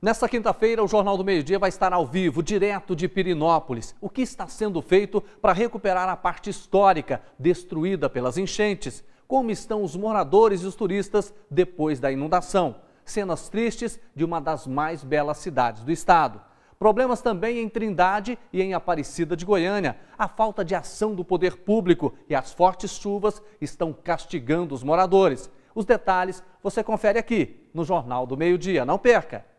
Nesta quinta-feira, o Jornal do Meio Dia vai estar ao vivo, direto de Pirinópolis. O que está sendo feito para recuperar a parte histórica destruída pelas enchentes? Como estão os moradores e os turistas depois da inundação? Cenas tristes de uma das mais belas cidades do estado. Problemas também em Trindade e em Aparecida de Goiânia. A falta de ação do poder público e as fortes chuvas estão castigando os moradores. Os detalhes você confere aqui no Jornal do Meio Dia. Não perca!